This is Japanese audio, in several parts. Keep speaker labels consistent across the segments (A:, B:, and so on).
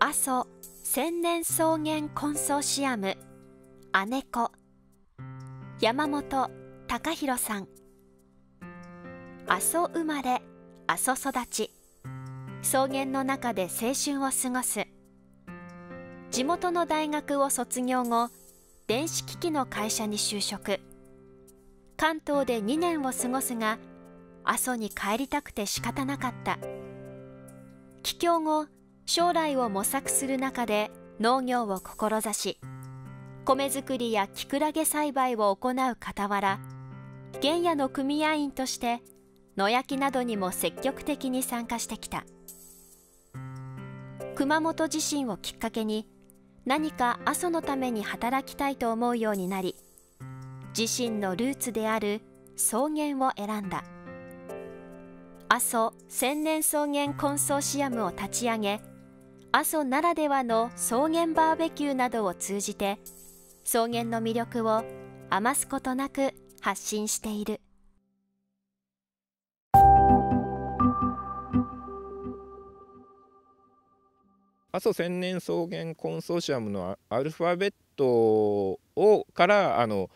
A: 阿蘇千年草原コンソーシアム姉子山本隆弘さん阿蘇生まれ阿蘇育ち草原の中で青春を過ごす地元の大学を卒業後電子機器の会社に就職関東で2年を過ごすが阿蘇に帰りたくて仕方なかった帰郷後将来を模索する中で農業を志し米作りやきくらげ栽培を行う傍ら原野の組合員として野焼きなどにも積極的に参加してきた熊本地震をきっかけに何か阿蘇のために働きたいと思うようになり自身のルーツである草原を選んだ阿蘇千年草原コンソーシアムを立ち上げ阿蘇ならではの草原バーベキューなどを通じて草原の魅力を余すことなく発信している
B: 阿蘇千年草原コンソーシアムのアルファベットをからあの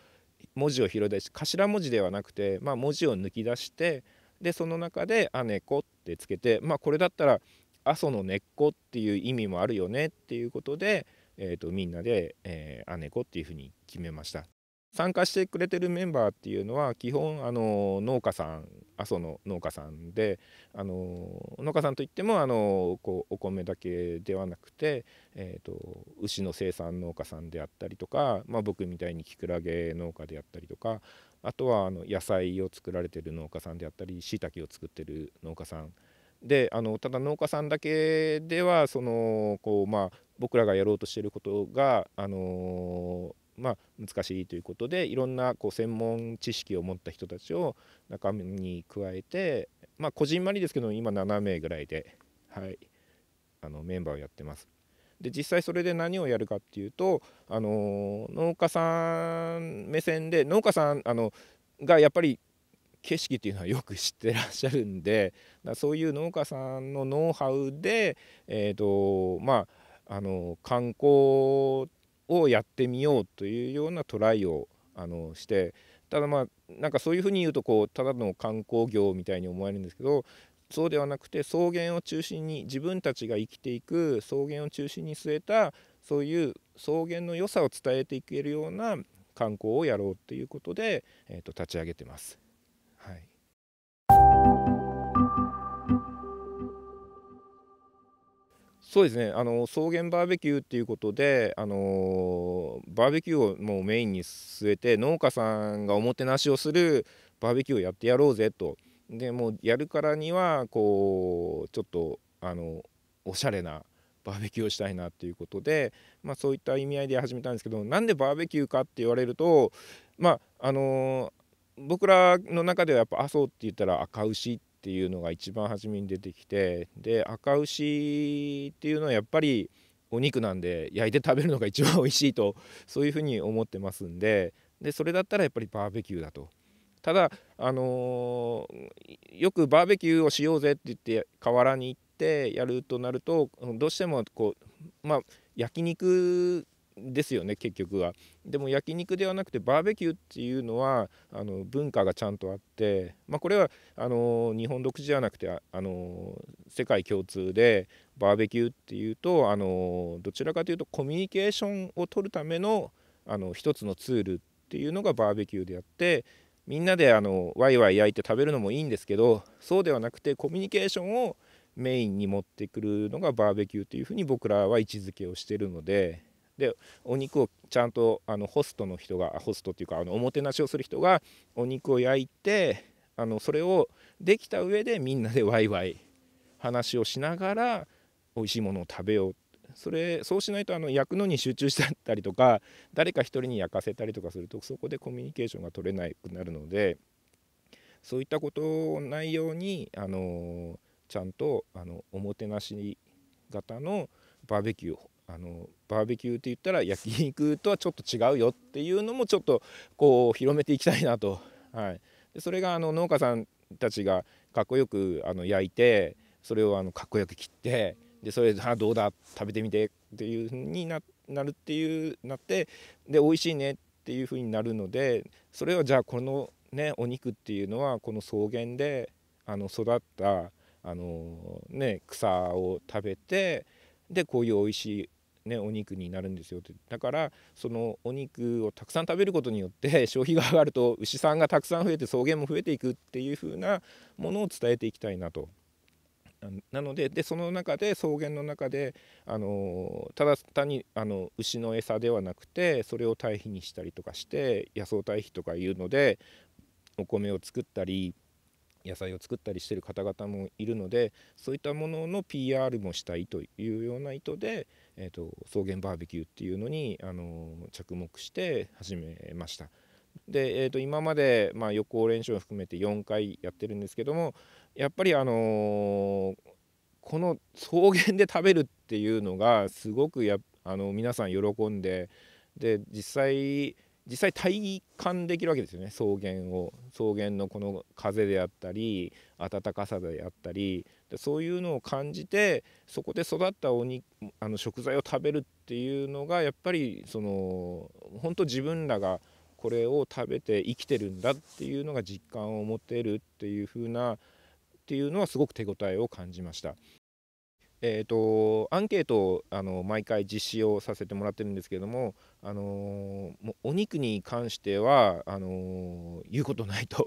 B: 文字を拾い出し頭文字ではなくて、まあ、文字を抜き出してでその中で「アネコ」ってつけて、まあ、これだったら「阿蘇の根っこっていう意味もあるよねっていうことで、えーと、みんなで、えー、姉子っていうふうに決めました参加してくれてるメンバーっていうのは基本あの農家さん阿蘇の農家さんであの農家さんといってもあのこうお米だけではなくて、えーと、牛の生産農家さんであったりとか、まあ、僕みたいにきくらげ農家であったりとかあとはあの野菜を作られてる農家さんであったりしいたけを作ってる農家さんであのただ農家さんだけではそのこう、まあ、僕らがやろうとしてることが、あのまあ、難しいということでいろんなこう専門知識を持った人たちを中身に加えて、まあ、こじんまりですけど今7名ぐらいで、はい、あのメンバーをやってます。で実際それで何をやるかっていうと、あの農家さん目線で農家さんあのがやっぱり景色っていうのはよく知ってらっしゃるんでだそういう農家さんのノウハウで、えーとまあ、あの観光をやってみようというようなトライをあのしてただまあなんかそういうふうに言うとこうただの観光業みたいに思われるんですけどそうではなくて草原を中心に自分たちが生きていく草原を中心に据えたそういう草原の良さを伝えていけるような観光をやろうっていうことで、えー、と立ち上げてます。そうですねあの草原バーベキューっていうことであのバーベキューをもうメインに据えて農家さんがおもてなしをするバーベキューをやってやろうぜとでもうやるからにはこうちょっとあのおしゃれなバーベキューをしたいなっていうことで、まあ、そういった意味合いで始めたんですけどなんでバーベキューかって言われるとまああの僕らの中ではやっぱ阿蘇って言ったら赤牛っっていうのが一番初めに出てきてで赤牛っていうのはやっぱりお肉なんで焼いて食べるのが一番美味しいとそういうふうに思ってますんででそれだったらやっぱりバーベキューだと。ただ、あのー、よくバーベキューをしようぜって言って河原に行ってやるとなるとどうしてもこう、まあ、焼肉ですよね結局はでも焼肉ではなくてバーベキューっていうのはあの文化がちゃんとあって、まあ、これはあの日本独自ではなくてあの世界共通でバーベキューっていうとあのどちらかというとコミュニケーションを取るためのあの一つのツールっていうのがバーベキューであってみんなであのワイワイ焼いて食べるのもいいんですけどそうではなくてコミュニケーションをメインに持ってくるのがバーベキューというふうに僕らは位置づけをしてるのででお肉をちゃんとあのホストの人がホストっていうかあのおもてなしをする人がお肉を焼いてあのそれをできた上でみんなでワイワイ話をしながら美味しいものを食べようそれそうしないとあの焼くのに集中しちゃったりとか誰か一人に焼かせたりとかするとそこでコミュニケーションが取れなくなるのでそういったことをないようにあのちゃんとあのおもてなし型のバーベキューをあのバーベキューって言ったら焼肉とはちょっと違うよっていうのもちょっとこう広めていきたいなと、はい、でそれがあの農家さんたちがかっこよくあの焼いてそれをあのかっこよく切ってでそれあどうだ食べてみてっていう風にななるっていうなってで美味しいねっていう風になるのでそれはじゃあこのねお肉っていうのはこの草原であの育ったあの、ね、草を食べてでこういう美味しいね、お肉になるんですよってだからそのお肉をたくさん食べることによって 消費が上がると牛さんがたくさん増えて草原も増えていくっていう風なものを伝えていきたいなと。なのででその中で草原の中であのただ単にあの牛の餌ではなくてそれを堆肥にしたりとかして野草堆肥とかいうのでお米を作ったり野菜を作ったりしてる方々もいるのでそういったものの PR もしたいというような意図でえーと、草原バーベキューっていうのに、あの着目して始めました。で、えー、と今まで、まあ、予行練習を含めて4回やってるんですけどもやっぱり、あのー、この草原で食べるっていうのがすごくやあの皆さん喜んでで実際実際体感できるわけですよね草原を草原のこの風であったり暖かさであったりそういうのを感じてそこで育ったおにあの食材を食べるっていうのがやっぱりその本当自分らがこれを食べて生きてるんだっていうのが実感を持てるっていう風なっていうのはすごく手応えを感じました。えーと、アンケートをあの毎回実施をさせてもらってるんですけども、あのー、もうお肉に関してはあのー、言うことないと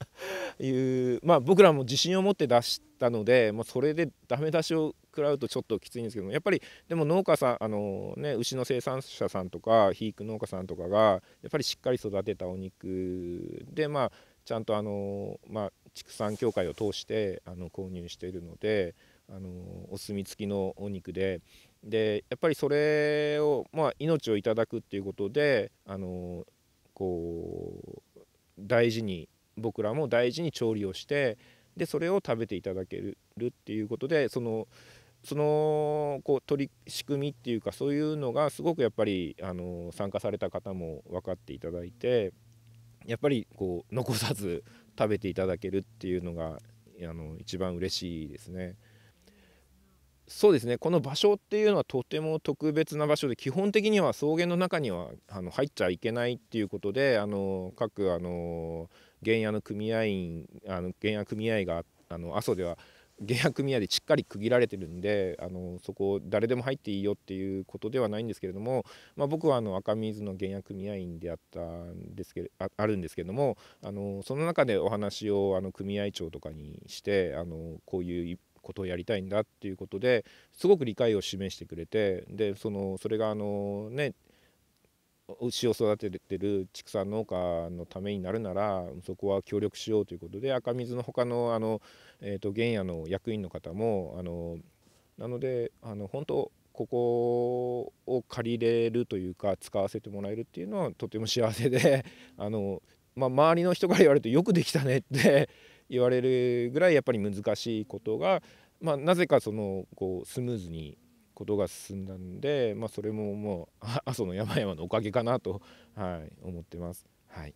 B: いう、まあ、僕らも自信を持って出したので、まそれでダメ出しを食らうとちょっときついんですけどもやっぱりでも農家さん、あのー、ね、牛の生産者さんとか肥育農家さんとかがやっぱりしっかり育てたお肉でまあちゃんと、あのまあ、畜産協会を通してあの購入しているので。あのお墨付きのお肉ででやっぱりそれを、まあ、命をいただくっていうことであのこう大事に僕らも大事に調理をしてでそれを食べていただけるっていうことでそのそのこう取り仕組みっていうかそういうのがすごくやっぱりあの参加された方も分かっていただいてやっぱりこう残さず食べていただけるっていうのがあの一番嬉しいですね。そうですねこの場所っていうのはとても特別な場所で基本的には草原の中にはあの入っちゃいけないっていうことであの各あの原野の組合員あの原野組合があの阿蘇では原野組合でしっかり区切られてるんであのそこ誰でも入っていいよっていうことではないんですけれども、まあ、僕はあの赤水の原野組合員であったんですけああるんですけどもあのその中でお話をあの組合長とかにしてあのこういうことをやりたいんだっていうことですごく理解を示してくれてでそのそれがあのね牛を育ててる畜産農家のためになるならそこは協力しようということで赤水の他のあの、えーと、原野の役員の方もあのなのであの本当ここを借りれるというか使わせてもらえるっていうのはとても幸せであの、まあ、周りの人から言われるとよくできたねって言われるぐらいやっぱり難しいことが、まあ、なぜかそのこうスムーズにことが進んだんで、まあ、それももう 阿蘇の山々のおかげかなと、はい、思ってます。はい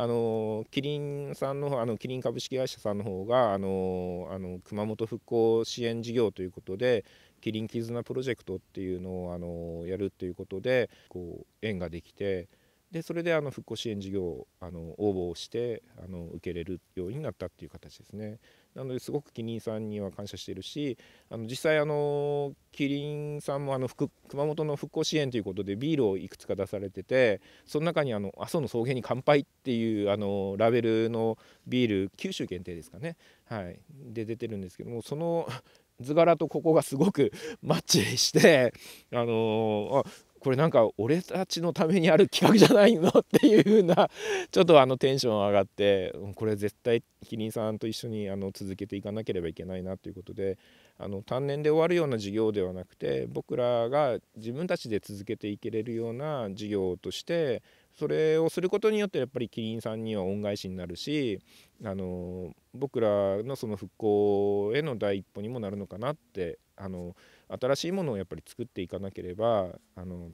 B: あのキリンさんの方あのキリン株式会社さんの方があのあの熊本復興支援事業ということでキリン絆プロジェクトっていうのをあのやるっていうことでこう縁ができてでそれであの復興支援事業あの応募をしてあの受けれるようになったっていう形ですね。なのですごくキリンさんには感謝してるしあの実際あのキリンさんもあの熊本の復興支援ということでビールをいくつか出されててその中にあの「阿蘇の草原に乾杯」っていうあのラベルのビール九州限定ですかね、はい、で出てるんですけどもその図柄とここがすごくマッチしてあのー、あこれなんか俺たちのためにある企画じゃないのっていう風な ちょっとあのテンション上がってこれ絶対キリンさんと一緒にあの続けていかなければいけないなということであの単年で終わるような事業ではなくて僕らが自分たちで続けていけれるような事業としてそれをすることによってやっぱりキリンさんには恩返しになるしあの僕らのその復興への第一歩にもなるのかなってあの。新しいものをやっぱり作っていかなければあの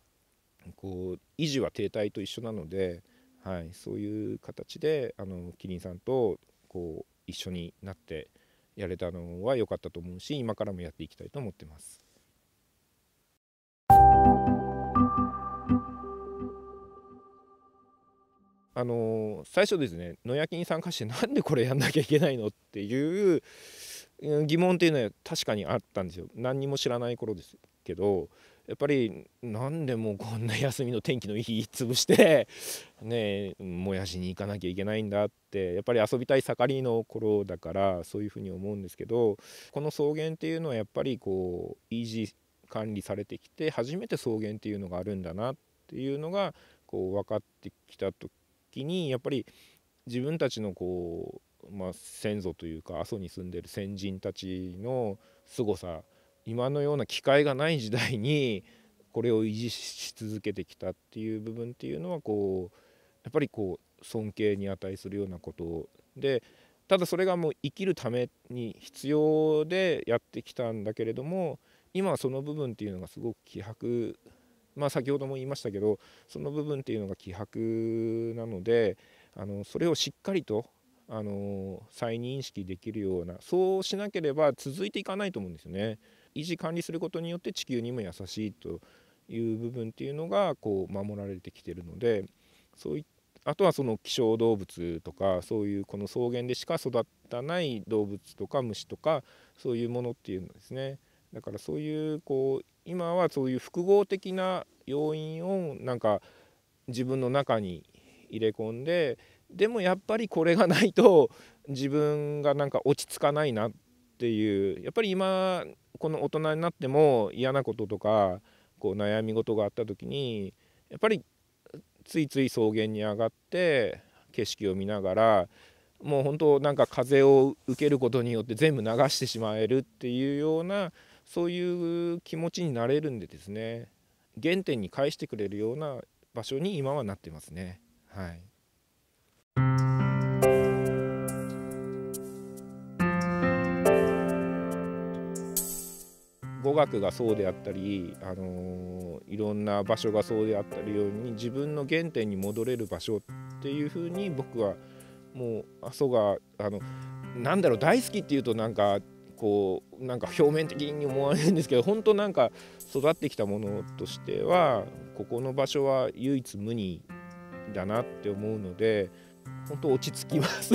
B: こう維持は停滞と一緒なので、はい、そういう形であのキリンさんとこう一緒になってやれたのは良かったと思うし今からもやっていきたいと思ってます。あの最初ですね野焼きに参加してなんでこれやんなきゃいけないのっていう疑問っていうのは確かにあったんですよ何にも知らない頃ですけどやっぱり何でもこんな休みの天気のいい日潰して ねもやしに行かなきゃいけないんだってやっぱり遊びたい盛りの頃だからそういうふうに思うんですけどこの草原っていうのはやっぱりこう維持管理されてきて初めて草原っていうのがあるんだなっていうのがこう分かってきた時にやっぱり自分たちのこうまあ、先祖というか阿蘇に住んでる先人たちの凄さ今のような機会がない時代にこれを維持し続けてきたっていう部分っていうのはこうやっぱりこう尊敬に値するようなことでただそれがもう生きるために必要でやってきたんだけれども今はその部分っていうのがすごく希薄まあ先ほども言いましたけどその部分っていうのが希薄なのであのそれをしっかりとあの再認識できるようなそうしなければ続いていかないと思うんですよね。維持管理することによって地球にも優しいという部分っていうのがこう守られてきてるのでそういあとはその希少動物とかそういうこの草原でしか育たない動物とか虫とかそういうものっていうのですねだからそういうこう今はそういう複合的な要因をなんか自分の中に入れ込んででもやっぱりこれがないと自分がなんか落ち着かないなっていうやっぱり今この大人になっても嫌なこととかこう悩み事があった時にやっぱりついつい草原に上がって景色を見ながらもう本当なんか風を受けることによって全部流してしまえるっていうようなそういう気持ちになれるんでですね原点に返してくれるような場所に今はなってますね。はい語学がそうであったり、あのいろんな場所がそうであったりように自分の原点に戻れる場所っていうふうに僕はもう阿蘇があのなんだろう大好きっていうとなんかこうなんか表面的に思われるんですけど本当なんか育ってきたものとしてはここの場所は唯一無二だなって思うので本当落ち着きます